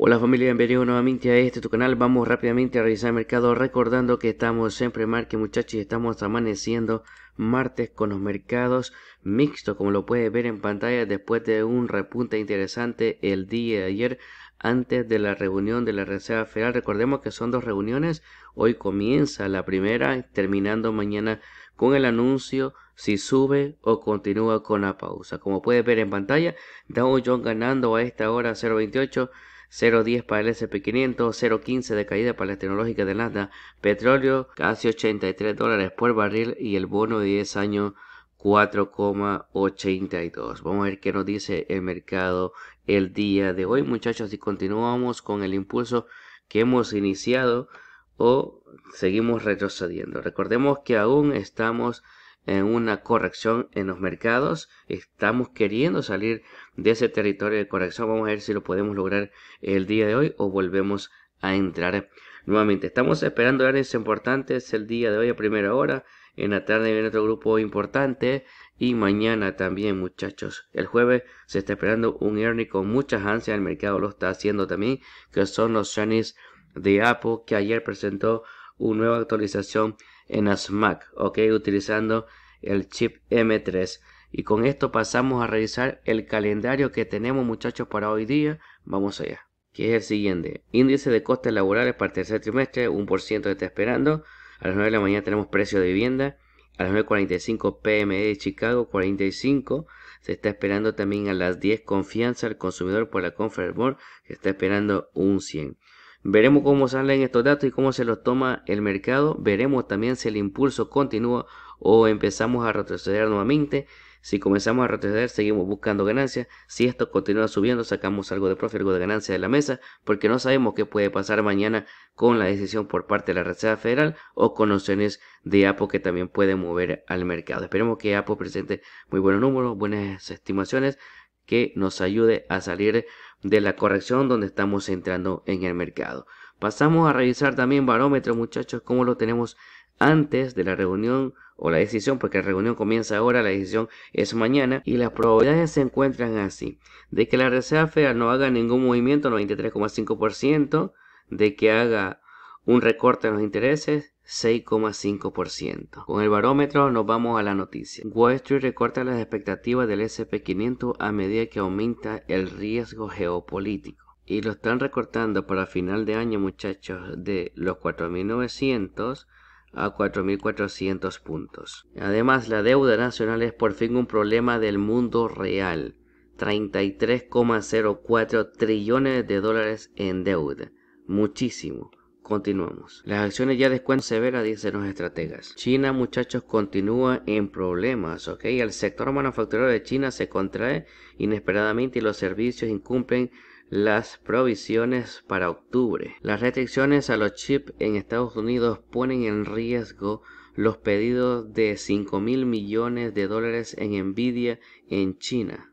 Hola familia, bienvenidos nuevamente a este tu canal. Vamos rápidamente a revisar el mercado recordando que estamos siempre en que muchachos estamos amaneciendo martes con los mercados mixtos como lo puedes ver en pantalla después de un repunte interesante el día de ayer antes de la reunión de la Reserva Federal. Recordemos que son dos reuniones, hoy comienza la primera terminando mañana con el anuncio si sube o continúa con la pausa. Como puedes ver en pantalla, Dow Jones ganando a esta hora 028 0.10 para el SP500, 0.15 de caída para la tecnológica de Nasdaq, petróleo casi 83 dólares por barril y el bono de 10 años 4,82. Vamos a ver qué nos dice el mercado el día de hoy, muchachos, y continuamos con el impulso que hemos iniciado o seguimos retrocediendo. Recordemos que aún estamos en una corrección en los mercados. Estamos queriendo salir de ese territorio de corrección. Vamos a ver si lo podemos lograr el día de hoy o volvemos a entrar nuevamente. Estamos esperando áreas importantes el día de hoy a primera hora. En la tarde viene otro grupo importante. Y mañana también, muchachos. El jueves se está esperando un earning con muchas ansias. El mercado lo está haciendo también. Que son los shanes de Apple. Que ayer presentó una nueva actualización en ASMAC, ok, utilizando el chip M3. Y con esto pasamos a revisar el calendario que tenemos muchachos para hoy día. Vamos allá. Que es el siguiente. Índice de costes laborales para el tercer trimestre. un por 1% está esperando. A las 9 de la mañana tenemos precio de vivienda. A las 9.45 PM e de Chicago 45. Se está esperando también a las 10 confianza al consumidor por la Board que está esperando un 100. Veremos cómo salen estos datos y cómo se los toma el mercado. Veremos también si el impulso continúa o empezamos a retroceder nuevamente. Si comenzamos a retroceder, seguimos buscando ganancias. Si esto continúa subiendo, sacamos algo de profit, algo de ganancia de la mesa, porque no sabemos qué puede pasar mañana con la decisión por parte de la Reserva Federal o con opciones de APO que también pueden mover al mercado. Esperemos que APO presente muy buenos números, buenas estimaciones que nos ayude a salir de la corrección donde estamos entrando en el mercado. Pasamos a revisar también barómetros, muchachos, cómo lo tenemos antes de la reunión o la decisión, porque la reunión comienza ahora, la decisión es mañana, y las probabilidades se encuentran así, de que la Reserva Federal no haga ningún movimiento, 93,5%, de que haga un recorte en los intereses, 6,5%. Con el barómetro nos vamos a la noticia. Wall Street recorta las expectativas del SP500 a medida que aumenta el riesgo geopolítico. Y lo están recortando para final de año, muchachos, de los 4.900 a 4.400 puntos. Además, la deuda nacional es por fin un problema del mundo real. 33,04 trillones de dólares en deuda. Muchísimo. Continuamos. Las acciones ya descuentan severas, dicen los estrategas. China, muchachos, continúa en problemas, ¿ok? El sector manufacturero de China se contrae inesperadamente y los servicios incumplen las provisiones para octubre. Las restricciones a los chips en Estados Unidos ponen en riesgo los pedidos de 5 mil millones de dólares en Nvidia en China.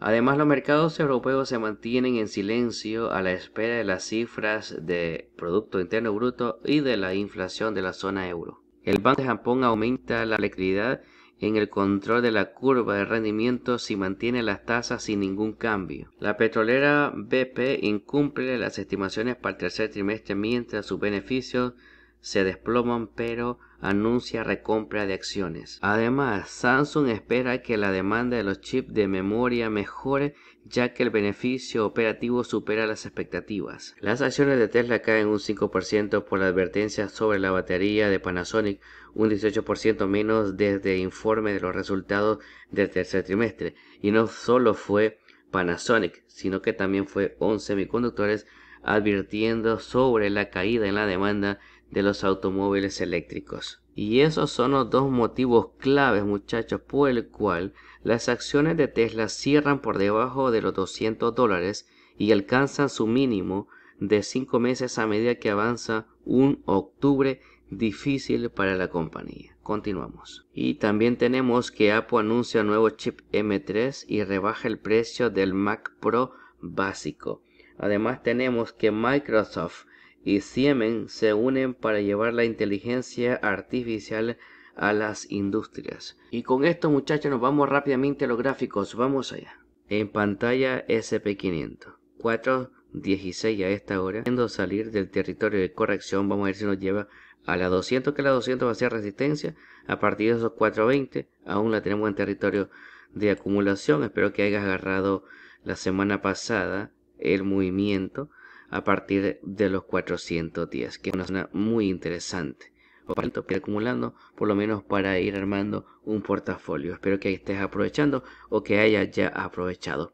Además, los mercados europeos se mantienen en silencio a la espera de las cifras de Producto Interno Bruto y de la inflación de la zona euro. El Banco de Japón aumenta la liquididad en el control de la curva de rendimiento si mantiene las tasas sin ningún cambio. La petrolera BP incumple las estimaciones para el tercer trimestre mientras sus beneficios se desploman pero anuncia recompra de acciones. Además, Samsung espera que la demanda de los chips de memoria mejore ya que el beneficio operativo supera las expectativas. Las acciones de Tesla caen un 5% por la advertencia sobre la batería de Panasonic, un 18% menos desde el informe de los resultados del tercer trimestre. Y no solo fue Panasonic, sino que también fue 11 Semiconductores advirtiendo sobre la caída en la demanda de los automóviles eléctricos. Y esos son los dos motivos claves, muchachos, por el cual las acciones de Tesla cierran por debajo de los 200 dólares y alcanzan su mínimo de 5 meses a medida que avanza un octubre difícil para la compañía. Continuamos. Y también tenemos que Apple anuncia nuevo chip M3 y rebaja el precio del Mac Pro básico. Además tenemos que Microsoft y Siemen se unen para llevar la inteligencia artificial a las industrias. Y con esto muchachos nos vamos rápidamente a los gráficos, vamos allá. En pantalla SP500, 4.16 a esta hora, Viendo salir del territorio de corrección, vamos a ver si nos lleva a la 200, que la 200 va a ser resistencia, a partir de esos 4.20, aún la tenemos en territorio de acumulación, espero que hayas agarrado la semana pasada el movimiento a partir de los 410, que es una zona muy interesante. O para acumulando, por lo menos para ir armando un portafolio. Espero que estés aprovechando o que hayas ya aprovechado.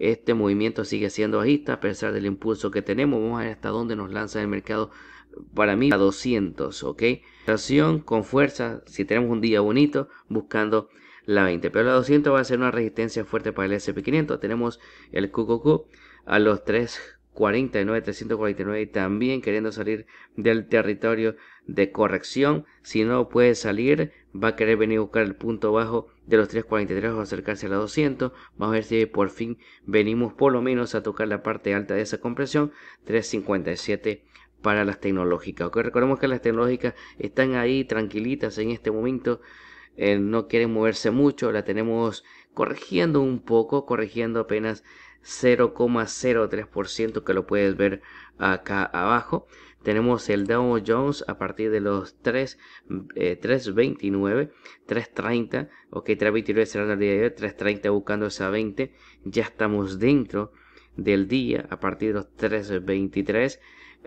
Este movimiento sigue siendo bajista a pesar del impulso que tenemos. Vamos a ver hasta dónde nos lanza el mercado. Para mí, a 200, ¿ok? con fuerza, si tenemos un día bonito, buscando la 20. Pero la 200 va a ser una resistencia fuerte para el SP500. Tenemos el QQQ a los 3 49, 349 también queriendo salir del territorio de corrección. Si no puede salir, va a querer venir a buscar el punto bajo de los 343 o acercarse a la 200. Vamos a ver si por fin venimos por lo menos a tocar la parte alta de esa compresión. 357 para las tecnológicas. ¿ok? Recordemos que las tecnológicas están ahí tranquilitas en este momento. Eh, no quieren moverse mucho. La tenemos corrigiendo un poco, corrigiendo apenas 0,03% que lo puedes ver acá abajo. Tenemos el Dow Jones a partir de los 3, 3.29, 3.30, ok, 3.29 será el día de hoy, 3.30 buscando esa 20, ya estamos dentro del día a partir de los 3.23,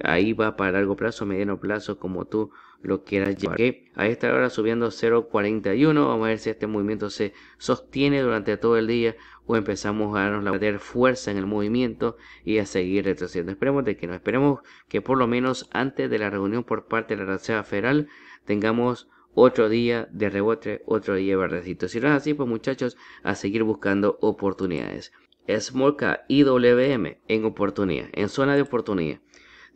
ahí va para largo plazo, mediano plazo, como tú lo quieras llevar. Okay. A esta hora subiendo 0.41, vamos a ver si este movimiento se sostiene durante todo el día o empezamos a darnos la fuerza en el movimiento y a seguir retrocediendo. Esperemos de que no, esperemos que por lo menos antes de la reunión por parte de la Reserva Federal tengamos otro día de rebote, otro día verdecito. Si no es así, pues muchachos, a seguir buscando oportunidades. Smolka IWM en oportunidad, en zona de oportunidad.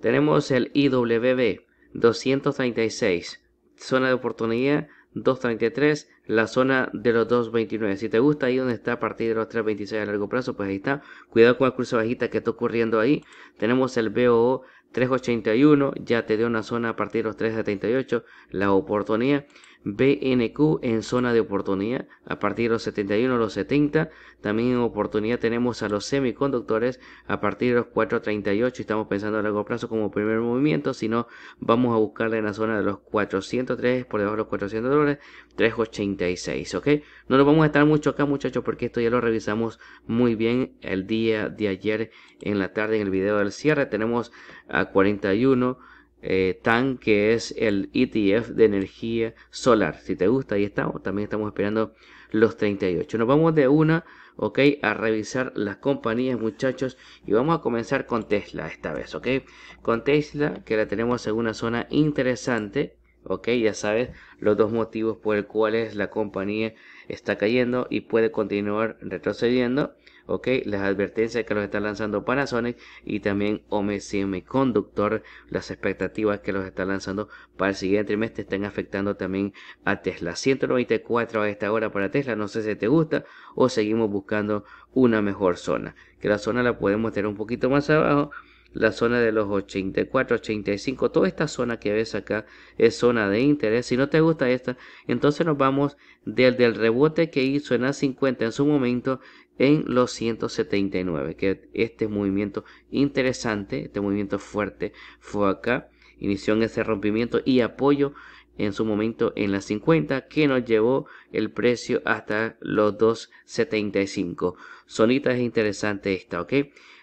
Tenemos el IWB 236, zona de oportunidad 2.33, la zona de los 2.29. Si te gusta ahí donde está a partir de los 3.26 a largo plazo, pues ahí está. Cuidado con la curso bajita que está ocurriendo ahí. Tenemos el BOO 3.81, ya te dio una zona a partir de los 3.78, la oportunidad. BNQ en zona de oportunidad. A partir de los 71 a los 70, también en oportunidad tenemos a los semiconductores. A partir de los 438 estamos pensando a largo plazo como primer movimiento, Si no, vamos a buscarle en la zona de los 403, por debajo de los 400 dólares, 386, ¿ok? No nos vamos a estar mucho acá muchachos porque esto ya lo revisamos muy bien el día de ayer en la tarde en el video del cierre. Tenemos a 41 eh, TAN, que es el ETF de energía solar. Si te gusta, ahí estamos. También estamos esperando los 38. Nos vamos de una, ok, a revisar las compañías, muchachos. Y vamos a comenzar con Tesla esta vez, ok. Con Tesla, que la tenemos en una zona interesante, ok. Ya sabes, los dos motivos por los cuales la compañía está cayendo y puede continuar retrocediendo ok las advertencias que los está lanzando Panasonic y también Ome Semiconductor las expectativas que los está lanzando para el siguiente trimestre están afectando también a Tesla 194 a esta hora para Tesla no sé si te gusta o seguimos buscando una mejor zona que la zona la podemos tener un poquito más abajo la zona de los 84, 85, toda esta zona que ves acá es zona de interés. Si no te gusta esta, entonces nos vamos del, del rebote que hizo en A50 en su momento en los 179, que este movimiento interesante, este movimiento fuerte fue acá, inició en ese rompimiento y apoyo en su momento en las 50 que nos llevó el precio hasta los 275. Sonita es interesante esta, ¿ok?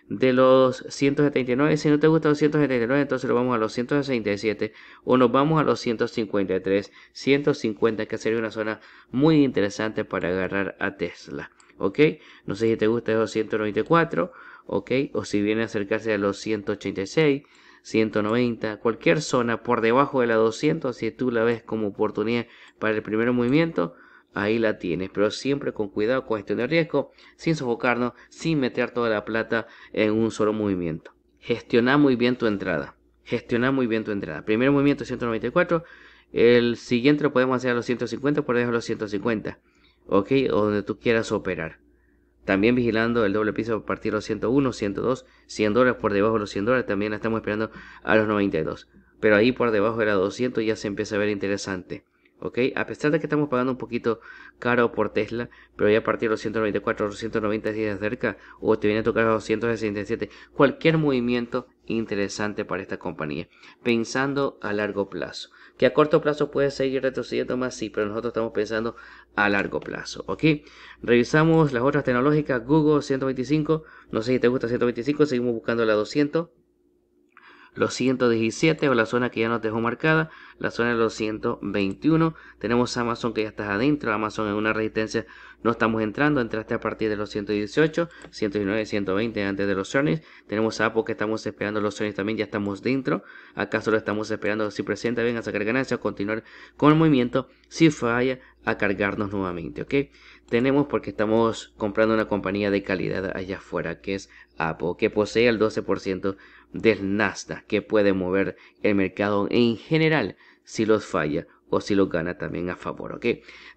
De los 179, si no te gusta los 179, entonces lo vamos a los 167 o nos vamos a los 153, 150 que sería una zona muy interesante para agarrar a Tesla. ¿ok? No sé si te gusta esos 194, ¿ok? O si viene a acercarse a los 186, 190, cualquier zona por debajo de la 200, si tú la ves como oportunidad para el primer movimiento, ahí la tienes, pero siempre con cuidado, con gestión de riesgo, sin sofocarnos, sin meter toda la plata en un solo movimiento. Gestiona muy bien tu entrada. Gestiona muy bien tu entrada. Primer movimiento 194. El siguiente lo podemos hacer a los 150, por debajo de los 150. ¿ok? O donde tú quieras operar. También vigilando el doble piso a partir de los 101, 102, 100 dólares por debajo de los 100 dólares. También estamos esperando a los 92. Pero ahí por debajo de la 200 ya se empieza a ver interesante. ¿ok? A pesar de que estamos pagando un poquito caro por Tesla, pero ya a partir de los 194, 290 días cerca, o te viene a tocar los 267, cualquier movimiento interesante para esta compañía, pensando a largo plazo que a corto plazo puede seguir retrocediendo más, sí, pero nosotros estamos pensando a largo plazo, ¿ok? Revisamos las otras tecnológicas, Google 125, no sé si te gusta 125, seguimos buscando la 200 los 117 o la zona que ya nos dejó marcada, la zona de los 121. Tenemos Amazon que ya está adentro, Amazon en una resistencia no estamos entrando, entraste a partir de los 118, 119, 120 antes de los earnings. Tenemos Apple que estamos esperando los earnings también, ya estamos dentro. Acaso lo estamos esperando si presenta venga a sacar ganancias, continuar con el movimiento, si falla a cargarnos nuevamente, ¿ok? tenemos porque estamos comprando una compañía de calidad allá afuera, que es Apple, que posee el 12% del Nasdaq, que puede mover el mercado en general si los falla o si lo gana también a favor, ¿ok?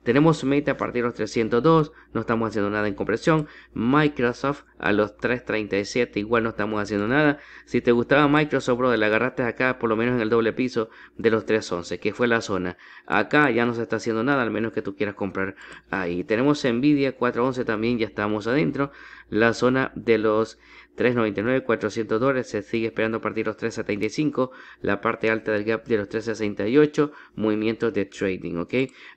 Tenemos Meta a partir de los 302, no estamos haciendo nada en compresión. Microsoft a los 337, igual no estamos haciendo nada. Si te gustaba Microsoft, bro, la agarraste acá, por lo menos en el doble piso de los 311, que fue la zona. Acá ya no se está haciendo nada, al menos que tú quieras comprar ahí. Tenemos Nvidia 411 también, ya estamos adentro. La zona de los 3.99, 400 dólares, se sigue esperando a partir los a 3 35, la parte alta del gap de los 3.68, movimientos de trading, ¿ok?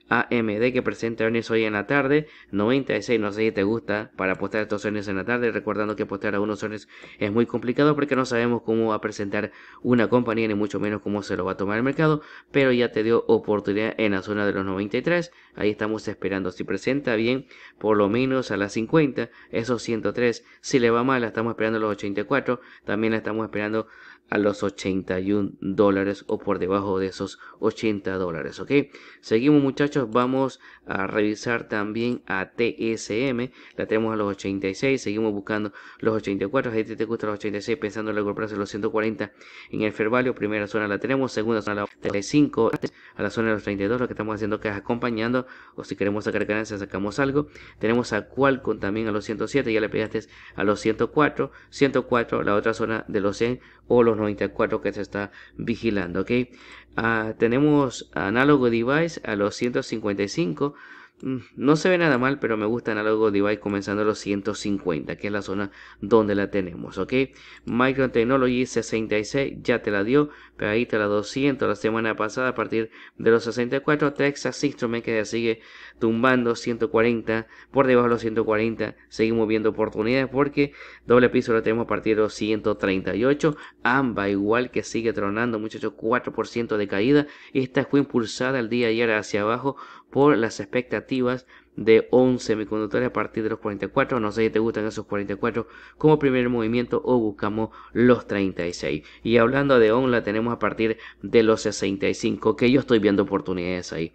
AMD que presenta earnings hoy en la tarde, 96, no sé si te gusta para apostar estos earnings en la tarde, recordando que apostar a unos es muy complicado porque no sabemos cómo va a presentar una compañía ni mucho menos cómo se lo va a tomar el mercado, pero ya te dio oportunidad en la zona de los 93, ahí estamos esperando, si presenta bien, por lo menos a las 50, esos 103, si le va mal, estamos esperando los 84. También estamos esperando a los 81 dólares o por debajo de esos 80 dólares ok seguimos muchachos vamos a revisar también a TSM la tenemos a los 86 seguimos buscando los 84 si te gusta los 86 pensando en el golpe de los 140 en el fair primera zona la tenemos segunda zona la 35 a la zona de los 32 lo que estamos haciendo que es acompañando o si queremos sacar ganancias sacamos algo tenemos a Qualcomm también a los 107 ya le pegaste a los 104 104 la otra zona de los 100 los 94 que se está vigilando. ok ah, tenemos análogo device a los 155. Mm, no se ve nada mal, pero me gusta análogo device comenzando a los 150, que es la zona donde la tenemos, ¿ok? Micron Technology 66 ya te la dio, pero ahí te la 200 la semana pasada a partir de los 64. Texas Instruments que sigue tumbando 140, por debajo de los 140, seguimos viendo oportunidades porque doble piso lo tenemos a partir de los 138, Amba igual que sigue tronando muchachos, 4% de caída, esta fue impulsada el día de ayer hacia abajo por las expectativas de 11 semiconductores a partir de los 44. No sé si te gustan esos 44 como primer movimiento o buscamos los 36. Y hablando de ON, la tenemos a partir de los 65, que yo estoy viendo oportunidades ahí.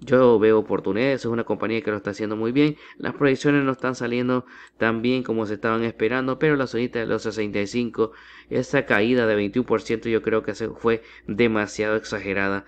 Yo veo oportunidades, es una compañía que lo está haciendo muy bien. Las proyecciones no están saliendo tan bien como se estaban esperando, pero la zonita de los 65, esa caída de 21% yo creo que fue demasiado exagerada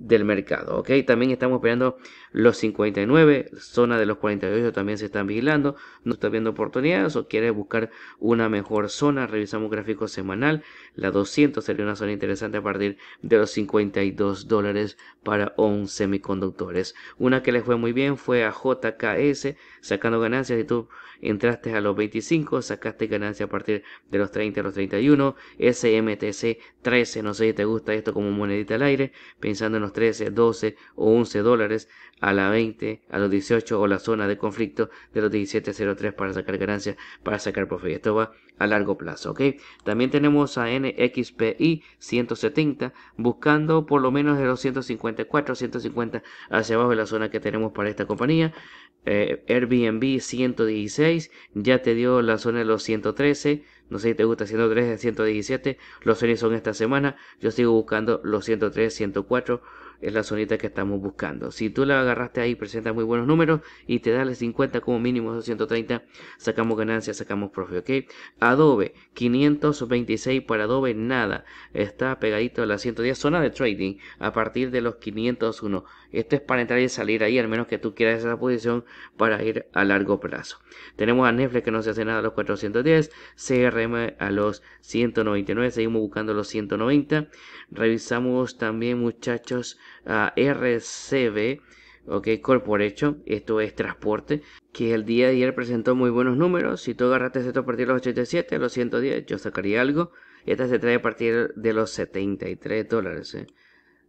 del mercado. ¿ok? También estamos esperando los 59, zona de los 48 también se están vigilando, no está viendo oportunidades o quiere buscar una mejor zona. Revisamos gráfico semanal, la 200 sería una zona interesante a partir de los 52 dólares para 11 semiconductores. Una que les fue muy bien fue a JKS, sacando ganancias y tú entraste a los 25, sacaste ganancia a partir de los 30 a los 31, SMTC 13, no sé si te gusta esto como monedita al aire, pensando en los 13, 12 o 11 dólares, a la 20, a los 18 o la zona de conflicto de los 17.03 para sacar ganancia para sacar profit. Esto va a largo plazo. ¿ok? También tenemos a NXPI 170 buscando por lo menos de los 154, 150 hacia abajo de la zona que tenemos para esta compañía. Eh, Airbnb 116 ya te dio la zona de los 113. No sé si te gusta 113, 117. Los series son esta semana. Yo sigo buscando los 103, 104 es la zonita que estamos buscando. Si tú la agarraste ahí, presenta muy buenos números y te da el 50 como mínimo 130 sacamos ganancias, sacamos profe, ¿ok? Adobe, 526 para Adobe, nada. Está pegadito a la 110, zona de trading a partir de los 501. Esto es para entrar y salir ahí, al menos que tú quieras esa posición para ir a largo plazo. Tenemos a Netflix que no se hace nada a los 410, CRM a los 199, seguimos buscando los 190. Revisamos también, muchachos, RCB ok, Corporation, esto es transporte, que el día de ayer presentó muy buenos números, si tú agarraste esto a partir de los 87, a los 110, yo sacaría algo, esta se trae a partir de los 73 dólares, eh,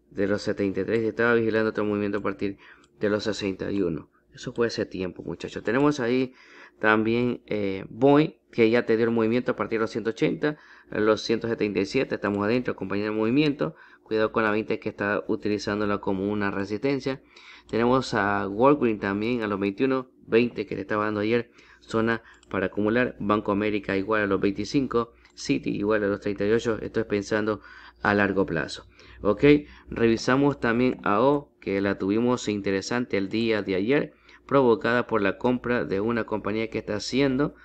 de los 73, estaba vigilando otro movimiento a partir de los 61, eso fue hace tiempo muchachos, tenemos ahí también eh, Boy, que ya te dio el movimiento a partir de los 180, a los 177, estamos adentro acompañando el movimiento, cuidado con la 20 que está utilizándola como una resistencia. Tenemos a Walgreens también a los 21, 20 que le estaba dando ayer, zona para acumular. Banco América igual a los 25, City igual a los 38. estoy pensando a largo plazo. Ok, revisamos también a O que la tuvimos interesante el día de ayer, provocada por la compra de una compañía que está haciendo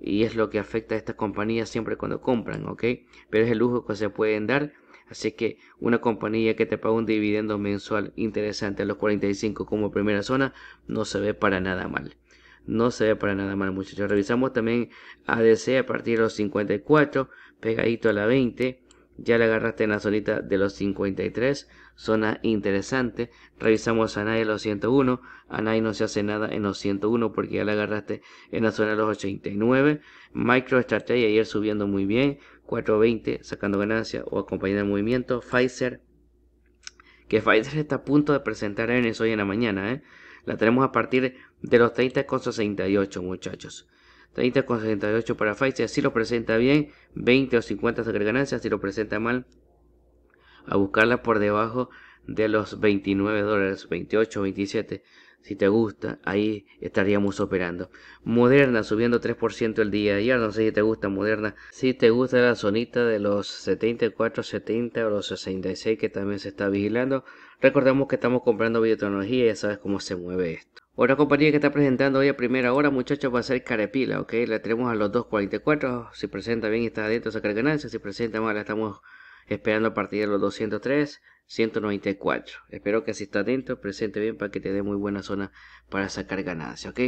y es lo que afecta a estas compañías siempre cuando compran, ¿ok? Pero es el lujo que se pueden dar Así que una compañía que te paga un dividendo mensual interesante a los 45 como primera zona no se ve para nada mal. No se ve para nada mal, muchachos. Revisamos también ADC a partir de los 54, pegadito a la 20. Ya la agarraste en la zonita de los 53, zona interesante. Revisamos a nadie los 101. A no se hace nada en los 101 porque ya la agarraste en la zona de los 89. MicroStrategy ayer subiendo muy bien. 4.20 sacando ganancia o acompañando el movimiento. Pfizer, que Pfizer está a punto de presentar eso hoy en la mañana. ¿eh? La tenemos a partir de los 30,68 muchachos. 30,68 para Pfizer, si lo presenta bien, 20 o 50 ganancias, si lo presenta mal, a buscarla por debajo de los 29 dólares, 28 o 27 si te gusta, ahí estaríamos operando. Moderna subiendo 3% el día de ayer. No sé si te gusta Moderna. Si te gusta la zonita de los 74, 70 o los 66 que también se está vigilando. recordemos que estamos comprando biotecnología y ya sabes cómo se mueve esto. Otra compañía que está presentando hoy a primera hora, muchachos, va a ser Carepila, ¿ok? La tenemos a los 2.44. Si presenta bien, está adentro, sacar ganancias. Si presenta mal, la estamos esperando a partir de los 203, 194. Espero que así está dentro, presente bien para que te dé muy buena zona para sacar ganancia, ¿ok?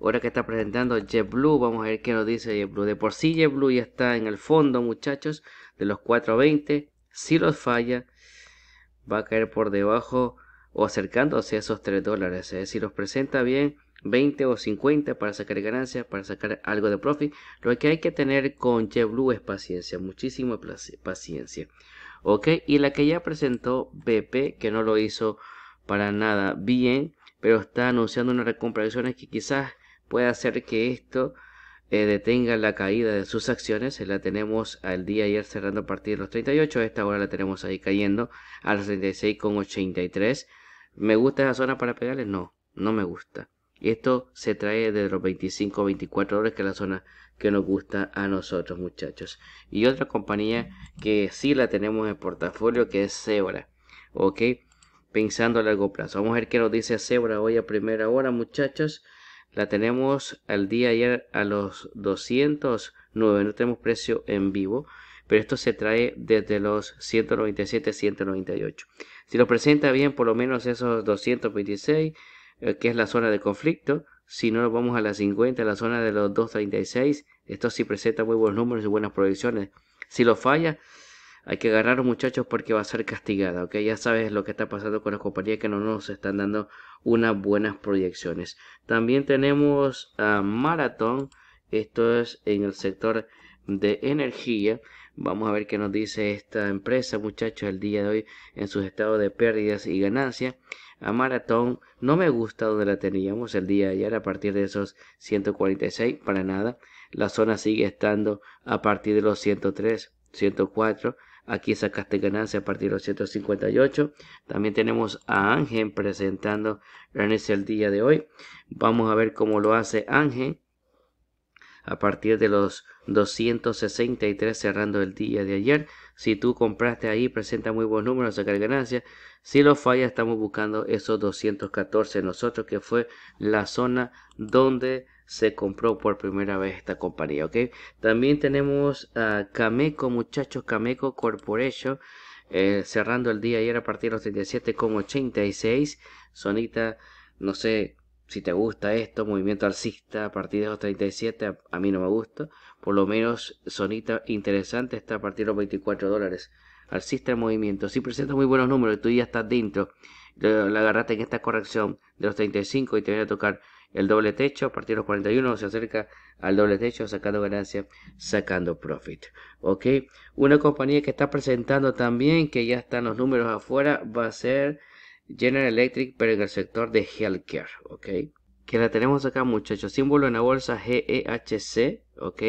Ahora que está presentando JetBlue, vamos a ver qué nos dice JetBlue. De por sí JetBlue ya está en el fondo, muchachos, de los 420. Si los falla, va a caer por debajo o acercándose a esos 3 dólares. ¿eh? Si los presenta bien, 20 o 50 para sacar ganancias, para sacar algo de profit. Lo que hay que tener con JetBlue es paciencia, muchísima paciencia. Ok, y la que ya presentó BP, que no lo hizo para nada bien, pero está anunciando una recompra de acciones que quizás pueda hacer que esto eh, detenga la caída de sus acciones. La tenemos al día ayer cerrando a partir de los 38, esta hora la tenemos ahí cayendo a los 36,83. ¿Me gusta esa zona para pegarles? No, no me gusta. Esto se trae desde los 25 24 horas que es la zona que nos gusta a nosotros, muchachos. Y otra compañía que sí la tenemos en portafolio, que es Zebra. Ok, pensando a largo plazo. Vamos a ver qué nos dice Zebra hoy a primera hora, muchachos. La tenemos al día ayer a los 209. No tenemos precio en vivo pero esto se trae desde los 197, 198. Si lo presenta bien, por lo menos esos 226, eh, que es la zona de conflicto. Si no vamos a la 50, la zona de los 236, esto sí presenta muy buenos números y buenas proyecciones. Si lo falla, hay que agarrar muchachos porque va a ser castigada, ¿ok? Ya sabes lo que está pasando con las compañías que no nos están dando unas buenas proyecciones. También tenemos a Marathon, esto es en el sector de energía. Vamos a ver qué nos dice esta empresa, muchachos, el día de hoy en sus estados de pérdidas y ganancias a maratón no me gusta donde la teníamos el día de ayer a partir de esos 146 para nada la zona sigue estando a partir de los 103 104 aquí sacaste ganancia a partir de los 158 también tenemos a Ángel presentando earnings el día de hoy vamos a ver cómo lo hace Ángel a partir de los 263 cerrando el día de ayer si tú compraste ahí, presenta muy buenos números, sacar ganancias. Si lo falla, estamos buscando esos 214 nosotros, que fue la zona donde se compró por primera vez esta compañía, También tenemos a Cameco, muchachos, Cameco Corporation, eh, cerrando el día ayer a partir de los 37,86. Sonita, no sé si te gusta esto, movimiento alcista a partir de los 37, a mí no me gusta. Por lo menos sonita interesante está a partir de los 24 dólares. Alcista en movimiento. Si presenta muy buenos números, tú ya estás dentro. La agarraste en esta corrección de los 35 y te viene a tocar el doble techo. A partir de los 41 se acerca al doble techo, sacando ganancias sacando profit. Ok, una compañía que está presentando también, que ya están los números afuera, va a ser General Electric, pero en el sector de healthcare. Ok, que la tenemos acá, muchachos. Símbolo en la bolsa GEHC ¿ok?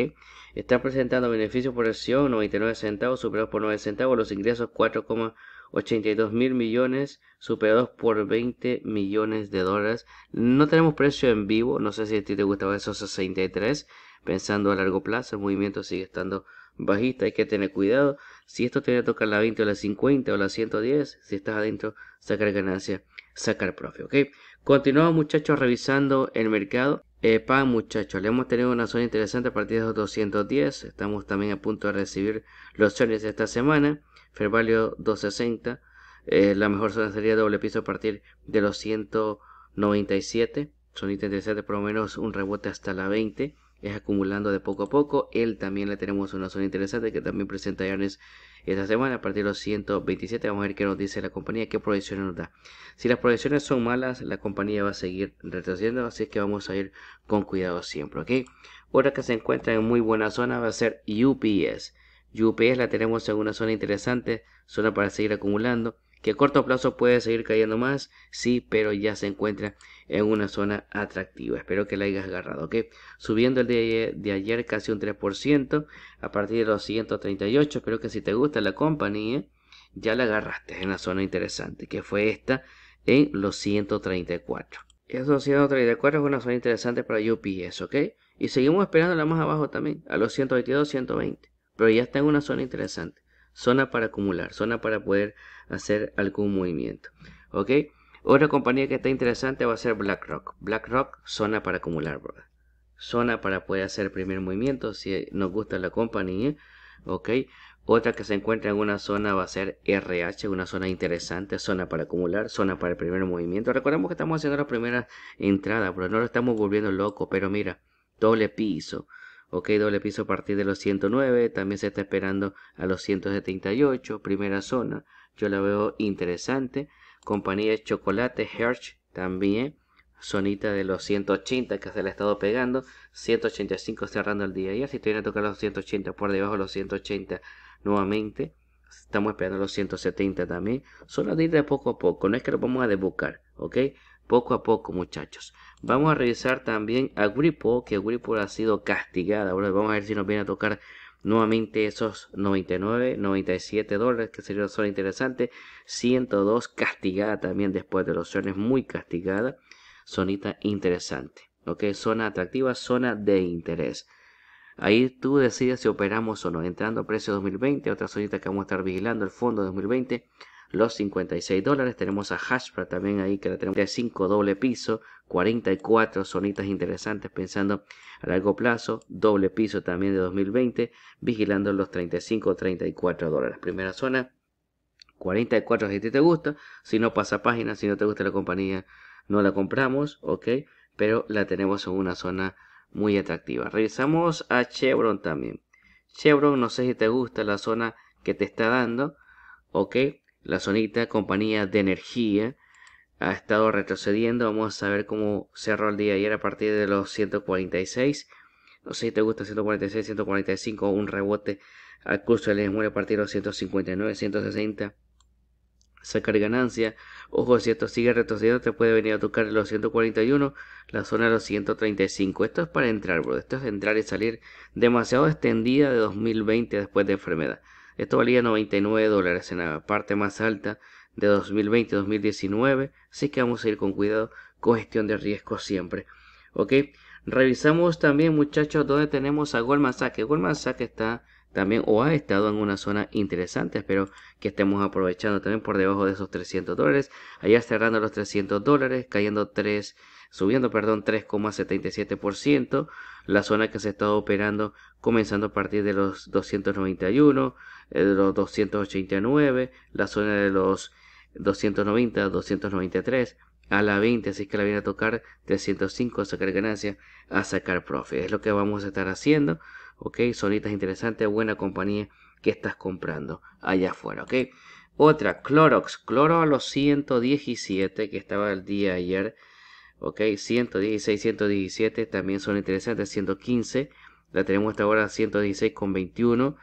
Está presentando beneficios por acción 99 centavos, superados por 9 centavos, los ingresos 4,82 mil millones, superados por 20 millones de dólares. No tenemos precio en vivo, no sé si a ti te gustaba esos 63, pensando a largo plazo, el movimiento sigue estando bajista, hay que tener cuidado. Si esto te tocar la 20 o la 50 o la 110, si estás adentro, sacar ganancia, sacar profe ¿ok? Continuamos muchachos revisando el mercado. Epa, muchachos, le hemos tenido una zona interesante a partir de los 210. Estamos también a punto de recibir los de esta semana. Fervalio 260. Eh, la mejor zona sería doble piso a partir de los 197. Son interesante por lo menos un rebote hasta la 20 es acumulando de poco a poco. Él también le tenemos una zona interesante que también presenta earnings esta semana a partir de los 127. Vamos a ver qué nos dice la compañía, qué proyecciones nos da. Si las proyecciones son malas, la compañía va a seguir retrocediendo, así que vamos a ir con cuidado siempre, ¿ok? Otra que se encuentra en muy buena zona va a ser UPS. UPS la tenemos en una zona interesante, zona para seguir acumulando. Que a corto plazo puede seguir cayendo más, sí, pero ya se encuentra en una zona atractiva. Espero que la hayas agarrado, ¿ok? Subiendo el de, de ayer casi un 3%, a partir de los 138. Espero que si te gusta la compañía, ya la agarraste en la zona interesante, que fue esta en los 134. Esos 134 es una zona interesante para UPS, ¿ok? Y seguimos esperando la más abajo también, a los 122, 120. Pero ya está en una zona interesante. Zona para acumular, zona para poder hacer algún movimiento. ¿Ok? Otra compañía que está interesante va a ser BlackRock. BlackRock, zona para acumular, bro. Zona para poder hacer primer movimiento si nos gusta la compañía, ¿ok? Otra que se encuentra en una zona va a ser RH, una zona interesante, zona para acumular, zona para el primer movimiento. Recordemos que estamos haciendo la primera entrada, pero no lo estamos volviendo loco, pero mira, doble piso. Ok, doble piso a partir de los 109, también se está esperando a los 178, primera zona. Yo la veo interesante compañía de chocolate Hershey también. Sonita de los 180 que se le ha estado pegando. 185 cerrando el día. Y así estoy a tocar los 180 por debajo de los 180 nuevamente. Estamos esperando los 170 también. Son las ir de poco a poco. No es que lo vamos a debucar. ¿Ok? Poco a poco, muchachos. Vamos a revisar también a Gripo. Que Gripo ha sido castigada. vamos a ver si nos viene a tocar Nuevamente esos 99, 97 dólares que sería una zona interesante. 102 castigada también después de los opciones muy castigada. Zonita interesante. Ok, zona atractiva, zona de interés. Ahí tú decides si operamos o no. Entrando a precio 2020, otra zonita que vamos a estar vigilando, el fondo 2020 los 56 dólares. Tenemos a Hashbra también ahí que la tenemos de doble piso, 44 zonitas interesantes pensando a largo plazo, doble piso también de 2020, vigilando los 35 34 dólares. Primera zona, 44 si te gusta, si no pasa página, si no te gusta la compañía, no la compramos, ok, pero la tenemos en una zona muy atractiva. Regresamos a Chevron también. Chevron, no sé si te gusta la zona que te está dando, ok, la Zonita, Compañía de Energía ha estado retrocediendo. Vamos a ver cómo cerró el día ayer a partir de los 146. No sé si te gusta 146, 145, un rebote al curso del Muere a partir de los 159, 160. Sacar ganancia. Ojo, si esto sigue retrocediendo, te puede venir a tocar los 141, la zona de los 135. Esto es para entrar, bro. Esto es entrar y salir demasiado extendida de 2020 después de enfermedad. Esto valía 99 dólares en la parte más alta de 2020-2019, así que vamos a ir con cuidado con gestión de riesgo siempre. Ok, revisamos también muchachos dónde tenemos a Goldman Sachs. Goldman Sachs está también o ha estado en una zona interesante. Espero que estemos aprovechando también por debajo de esos 300 dólares. Allá cerrando los 300 dólares, cayendo 3 subiendo, perdón, 3,77%, la zona que se está operando comenzando a partir de los 291, eh, de los 289, la zona de los 290, 293 a la 20, así que la viene a tocar 305 a sacar ganancia, a sacar profit. Es lo que vamos a estar haciendo, ok. sonitas interesantes, buena compañía que estás comprando allá afuera, ok. Otra, Clorox, Cloro a los 117 que estaba el día ayer ok 116 117 también son interesantes 115 la tenemos hasta ahora 116 con 21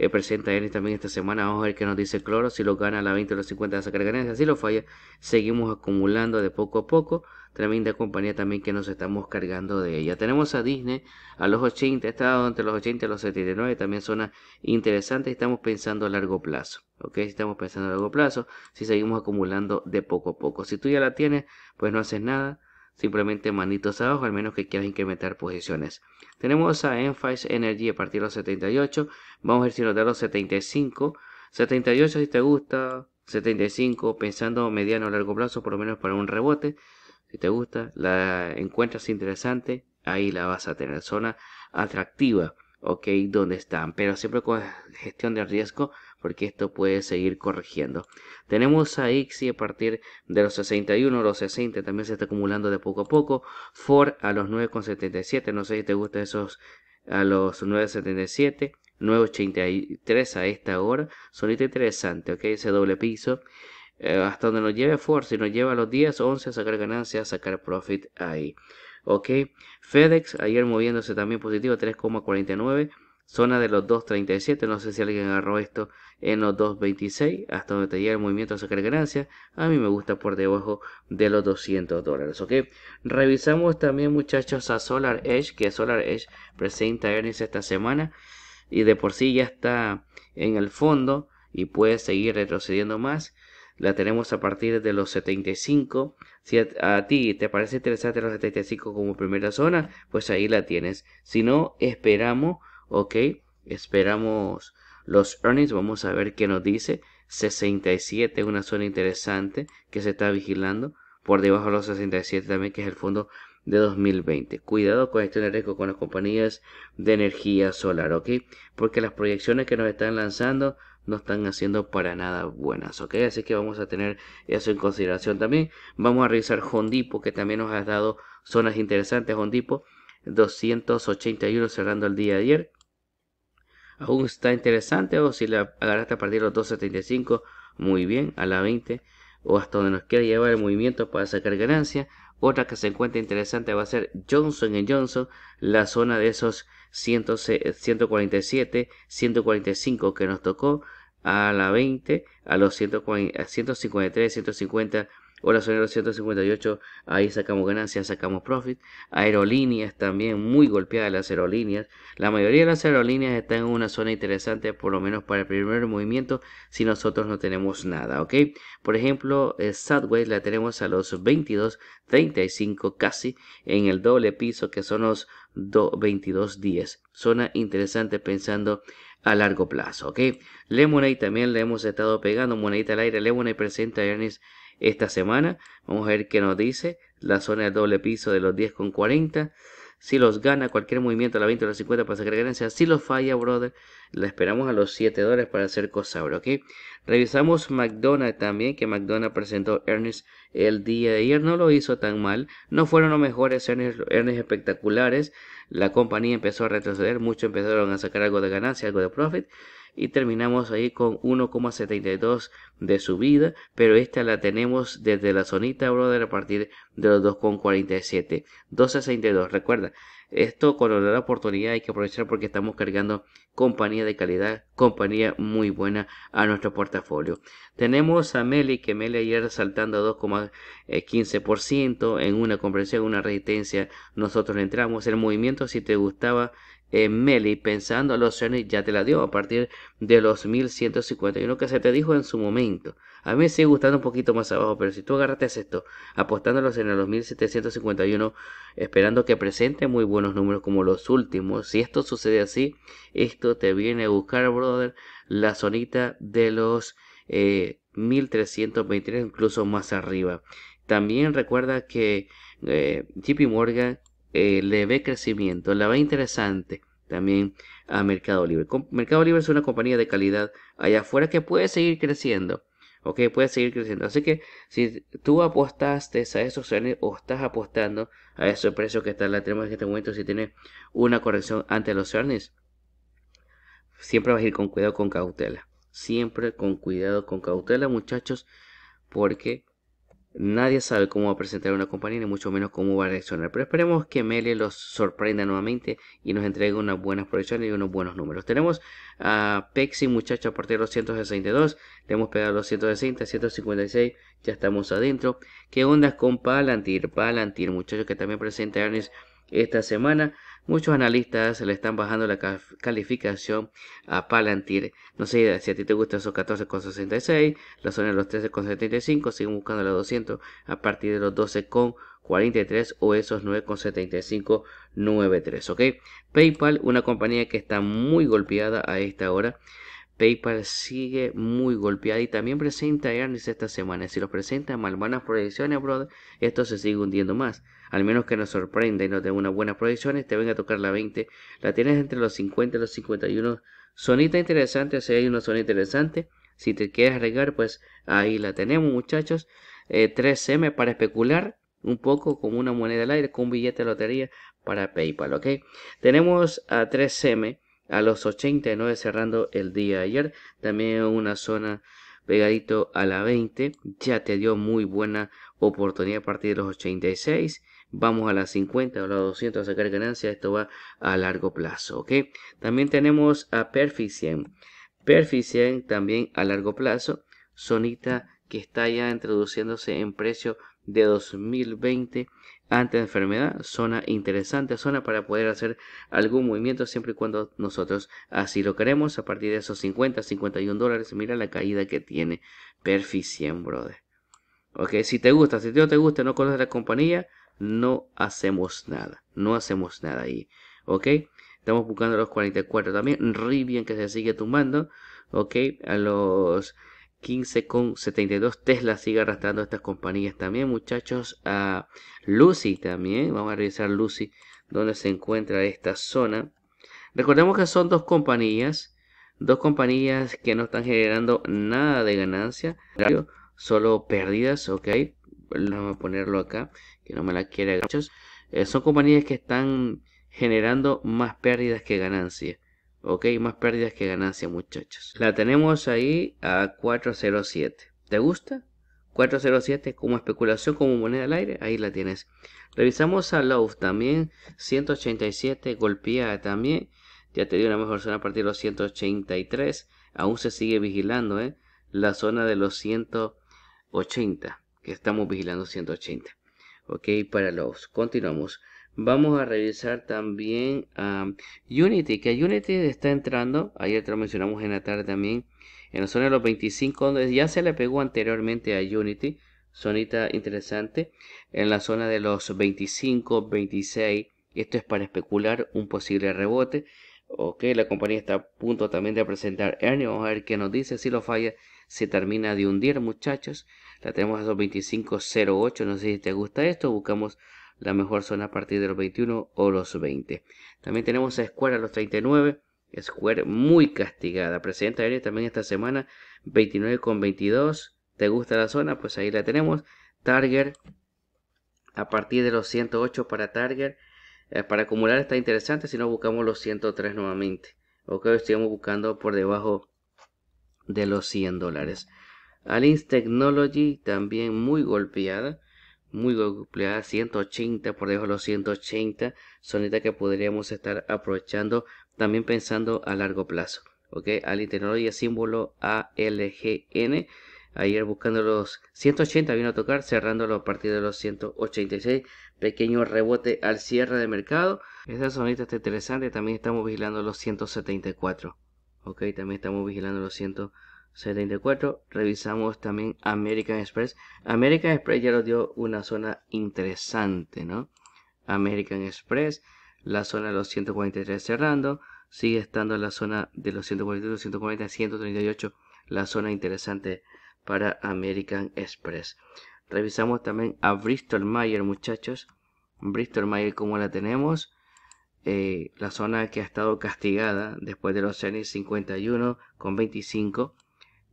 eh, presenta también esta semana. Vamos a ver qué nos dice Cloro. Si lo gana a la 20 o los 50 se a sacar ganancias. Si lo falla, seguimos acumulando de poco a poco. También de compañía también que nos estamos cargando de ella. Tenemos a Disney a los 80, estado entre los 80 y los 79. También son interesantes, Estamos pensando a largo plazo. Ok, estamos pensando a largo plazo. Si seguimos acumulando de poco a poco. Si tú ya la tienes, pues no haces nada simplemente manitos abajo, al menos que quieras incrementar posiciones. Tenemos a Enphase Energy a partir de los 78, vamos a ver si nos da los 75, 78 si te gusta, 75 pensando mediano o largo plazo, por lo menos para un rebote. Si te gusta, la encuentras interesante, ahí la vas a tener. Zona atractiva, ok, donde están, pero siempre con gestión de riesgo porque esto puede seguir corrigiendo. Tenemos a Ixi a partir de los 61, los 60 también se está acumulando de poco a poco. FOR a los 9,77, no sé si te gustan esos a los 9,77. 9.83 a esta hora, sonita interesante, ok, ese doble piso, eh, hasta donde nos lleve Ford, si nos lleva a los 10, 11 a sacar ganancias, a sacar profit ahí. ¿ok? FedEx ayer moviéndose también positivo 3,49 zona de los 2.37, no sé si alguien agarró esto en los 2.26, hasta donde te llega el movimiento a sacar ganancia. a mí me gusta por debajo de los 200 dólares, ok. Revisamos también muchachos a Solar Edge, que Solar Edge presenta earnings esta semana y de por sí ya está en el fondo y puede seguir retrocediendo más. La tenemos a partir de los 75. Si a, ti te parece interesante los 75 como primera zona, pues ahí la tienes. Si no, esperamos ok esperamos los earnings vamos a ver qué nos dice 67 una zona interesante que se está vigilando por debajo de los 67 también que es el fondo de 2020 cuidado con este riesgo con las compañías de energía solar ok porque las proyecciones que nos están lanzando no están haciendo para nada buenas, ¿ok? Así que vamos a tener eso en consideración también. Vamos a revisar Hondipo, que también nos ha dado zonas interesantes. Hondipo, 281 cerrando el día de ayer aún está interesante o si la agarraste a partir de los 2.75 muy bien a la 20 o hasta donde nos quiera llevar el movimiento para sacar ganancia otra que se encuentra interesante va a ser Johnson Johnson la zona de esos 100, 147 145 que nos tocó a la 20 a los 153, 150 los 158, ahí sacamos ganancias, sacamos profit. Aerolíneas también, muy golpeadas las aerolíneas. La mayoría de las aerolíneas están en una zona interesante, por lo menos para el primer movimiento, si nosotros no tenemos nada, ¿ok? Por ejemplo, eh, Sadway la tenemos a los 22, 35 casi, en el doble piso, que son los 22.10. Zona interesante pensando a largo plazo, ¿ok? Lemonade también le hemos estado pegando monedita al aire. Lemonade presenta Ernest esta semana. Vamos a ver qué nos dice la zona de doble piso de los 10,40. Si los gana cualquier movimiento a la 20 o la 50 para sacar ganancias. Si los falla, brother, la esperamos a los 7 dólares para hacer cosa, ¿ok? Revisamos McDonald's también, que McDonald's presentó Ernest el día de ayer. No lo hizo tan mal. No fueron los mejores Ernest espectaculares. La compañía empezó a retroceder. Muchos empezaron a sacar algo de ganancia, algo de profit y terminamos ahí con 1,72 de subida, pero esta la tenemos desde la zonita brother a partir de los 2,47, 2,62. Recuerda, esto con la oportunidad hay que aprovechar porque estamos cargando compañía de calidad, compañía muy buena a nuestro portafolio. Tenemos a Meli, que Meli ayer saltando 2,15% en una comprensión, una resistencia, nosotros entramos. El movimiento, si te gustaba en Meli, pensando los Sony ya te la dio a partir de los 1151 que se te dijo en su momento. A mí me sigue gustando un poquito más abajo, pero si tú agarraste esto, apostándolos en los 1751, esperando que presente muy buenos números como los últimos, si esto sucede así, esto te viene a buscar, brother, la zonita de los eh, 1323, incluso más arriba. También recuerda que eh, JP Morgan eh, le ve crecimiento, la ve interesante también a Mercado Libre. Mercado Libre es una compañía de calidad allá afuera que puede seguir creciendo. Ok, puede seguir creciendo. Así que si tú apostaste a esos earnings o estás apostando a esos precios que están la tenemos en este momento, si tienes una corrección ante los earnings, siempre vas a ir con cuidado, con cautela. Siempre con cuidado, con cautela, muchachos, porque Nadie sabe cómo va a presentar una compañía, ni mucho menos cómo va a reaccionar. Pero esperemos que Mele los sorprenda nuevamente y nos entregue unas buenas proyecciones y unos buenos números. Tenemos a Pexi, muchacho, a partir de los 162. Le hemos pegado los 160, 156. Ya estamos adentro. ¿Qué onda con Palantir? Palantir, muchacho que también presenta Ernest esta semana muchos analistas le están bajando la calificación a Palantir. No sé si a ti te gustan esos 14,66, la zona de los 13,75, siguen buscando los 200 a partir de los 12,43 o esos 9,7593 PayPal, una compañía que está muy golpeada a esta hora. PayPal sigue muy golpeada y también presenta earnings esta semana. Si los presenta mal, malas proyecciones, abroad esto se sigue hundiendo más al menos que nos sorprenda y nos dé unas buenas proyecciones, te venga a tocar la 20, la tienes entre los 50 y los 51, sonita interesante, si sea, hay una zona interesante, si te quieres arriesgar, pues ahí la tenemos muchachos, 3M eh, para especular, un poco como una moneda al aire, con un billete de lotería para PayPal, ¿ok? Tenemos a 3M a los 89 cerrando el día de ayer, también una zona pegadito a la 20, ya te dio muy buena oportunidad a partir de los 86 vamos a las 50 o las 200 a sacar ganancias, esto va a largo plazo, ¿ok? También tenemos a Perficient, Perficient también a largo plazo, Zonita que está ya introduciéndose en precio de 2020 de enfermedad, zona interesante, zona para poder hacer algún movimiento siempre y cuando nosotros así lo queremos. A partir de esos 50, 51 dólares, mira la caída que tiene Perficien, brother. Ok, si te gusta, si no te gusta, no conoces la compañía, no hacemos nada. No hacemos nada ahí. ¿Ok? Estamos buscando los 44 también. Rivian que se sigue tumbando. ¿Ok? A los 15,72 Tesla sigue arrastrando estas compañías también, muchachos. A Lucy también. Vamos a revisar Lucy donde se encuentra esta zona. Recordemos que son dos compañías. Dos compañías que no están generando nada de ganancia. Solo pérdidas, ¿ok? vamos a ponerlo acá, que no me la quiere eh, son compañías que están generando más pérdidas que ganancias. Ok, más pérdidas que ganancias, muchachos. La tenemos ahí a 407. ¿Te gusta? 407 como especulación, como moneda al aire, ahí la tienes. Revisamos a Love también, 187 golpeada también. Ya te dio una mejor zona a partir de los 183. Aún se sigue vigilando, ¿eh? La zona de los 180 que estamos vigilando 180 ok para los continuamos vamos a revisar también a Unity que Unity está entrando ayer te lo mencionamos en la tarde también en la zona de los 25 ya se le pegó anteriormente a Unity sonita interesante en la zona de los 25 26 esto es para especular un posible rebote ok la compañía está a punto también de presentar earnings vamos a ver qué nos dice si lo falla se termina de hundir, muchachos. La tenemos a los 25.08. No sé si te gusta esto. Buscamos la mejor zona a partir de los 21 o los 20. También tenemos a Square a los 39. Square muy castigada. Presidenta aérea también esta semana 29.22. ¿Te gusta la zona? Pues ahí la tenemos. Target a partir de los 108 para Target. Eh, para acumular está interesante si no buscamos los 103 nuevamente. Ok, estamos buscando por debajo de los 100 dólares. Alin's Technology también muy golpeada, muy golpeada, 180 por debajo los 180, sonita que podríamos estar aprovechando también pensando a largo plazo. Ok, y Technology, símbolo ALGN. Ayer buscando los 180 vino a tocar, cerrando a partir de los 186. Pequeño rebote al cierre de mercado. Esta sonita está interesante. También estamos vigilando los 174 ok también estamos vigilando los 174 revisamos también American Express American Express ya nos dio una zona interesante no American Express la zona de los 143 cerrando sigue estando la zona de los 142 140 138 la zona interesante para American Express revisamos también a Bristol Mayer muchachos Bristol Mayer ¿Cómo la tenemos eh, la zona que ha estado castigada después de los cenis 51 con 25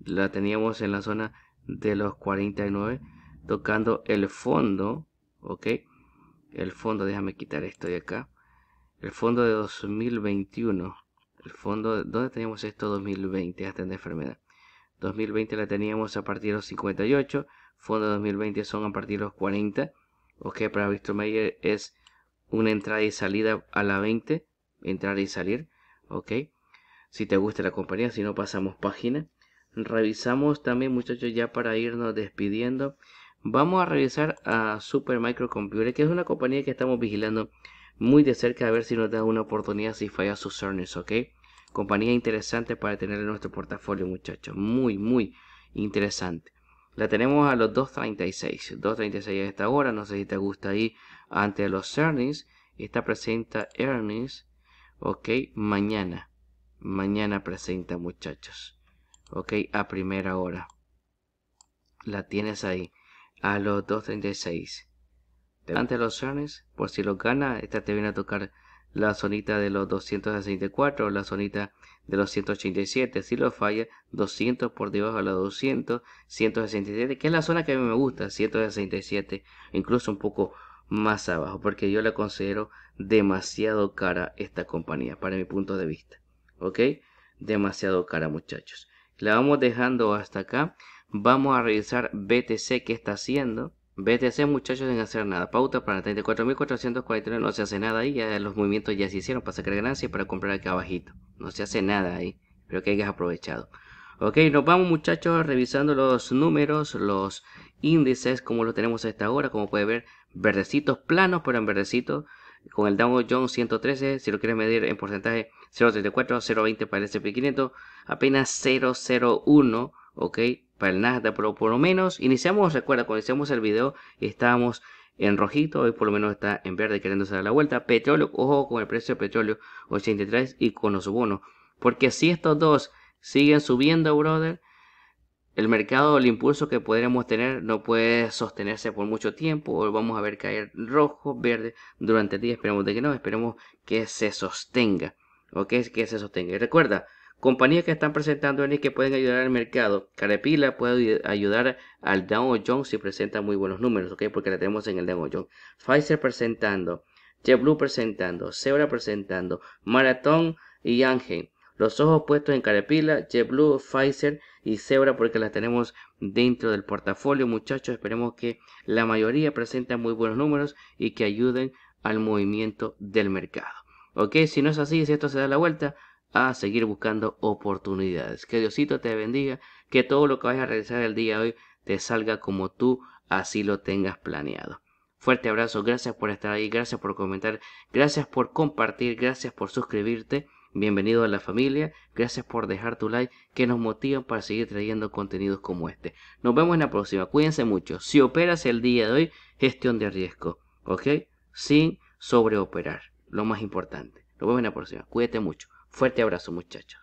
la teníamos en la zona de los 49 tocando el fondo ok el fondo déjame quitar esto de acá el fondo de 2021 el fondo donde teníamos esto 2020 hasta en enfermedad 2020 la teníamos a partir de los 58 fondo de 2020 son a partir de los 40 ok para Víctor Mayer es una entrada y salida a la 20, entrar y salir, ok. Si te gusta la compañía, si no pasamos página. Revisamos también muchachos ya para irnos despidiendo. Vamos a revisar a Super Micro Computer que es una compañía que estamos vigilando muy de cerca a ver si nos da una oportunidad si falla sus earnings, ok. Compañía interesante para tener en nuestro portafolio muchachos, muy muy interesante. La tenemos a los 2.36, 2.36 a esta hora, no sé si te gusta ahí ante los earnings. Esta presenta earnings, ok, mañana. Mañana presenta, muchachos. Ok, a primera hora. La tienes ahí, a los 2.36. Ante los earnings, por si los gana, esta te viene a tocar la zonita de los 264, la zonita de los 187, si lo falla, 200 por debajo de los 200, 167, que es la zona que a mí me gusta, 167, incluso un poco más abajo, porque yo la considero demasiado cara esta compañía, para mi punto de vista. ¿Ok? Demasiado cara, muchachos. La vamos dejando hasta acá. Vamos a revisar BTC que está haciendo. BTC, muchachos, en hacer nada. Pauta para 34.449 no se hace nada ahí. Ya los movimientos ya se hicieron para sacar ganancias y para comprar acá abajito. No se hace nada ahí. Pero que hayas aprovechado. Ok, nos vamos muchachos revisando los números, los índices como lo tenemos hasta ahora. Como puede ver, verdecitos planos, pero en verdecito. Con el Dow Jones 113, si lo quieres medir en porcentaje 0.34, 0.20 para el S&P 500, apenas 0.01, ok, para el Nasdaq, pero por lo menos iniciamos, recuerda, cuando iniciamos el video estábamos en rojito, hoy por lo menos está en verde queriendo dar la vuelta. Petróleo, ojo con el precio de petróleo 83 y con los bonos, porque si estos dos siguen subiendo, brother, el mercado, el impulso que podremos tener no puede sostenerse por mucho tiempo o vamos a ver caer rojo, verde durante el día. Esperemos de que no, esperemos que se sostenga. ¿Ok? Que se sostenga. Y recuerda, compañías que están presentando y que pueden ayudar al mercado. Carepila puede ayudar al Dow Jones si presenta muy buenos números, ¿ok? Porque la tenemos en el Dow Jones. Pfizer presentando, JetBlue presentando, Zebra presentando, Marathon y Ángel los ojos puestos en Carepila, JetBlue, Pfizer y Zebra porque las tenemos dentro del portafolio. Muchachos, esperemos que la mayoría presenten muy buenos números y que ayuden al movimiento del mercado. Ok, si no es así, si esto se da la vuelta, a seguir buscando oportunidades. Que Diosito te bendiga, que todo lo que vayas a realizar el día de hoy te salga como tú así lo tengas planeado. Fuerte abrazo, gracias por estar ahí, gracias por comentar, gracias por compartir, gracias por suscribirte Bienvenido a la familia, gracias por dejar tu like que nos motiva para seguir trayendo contenidos como este. Nos vemos en la próxima, cuídense mucho. Si operas el día de hoy, gestión de riesgo, ¿ok? Sin sobreoperar, lo más importante. Nos vemos en la próxima, cuídate mucho. Fuerte abrazo muchachos.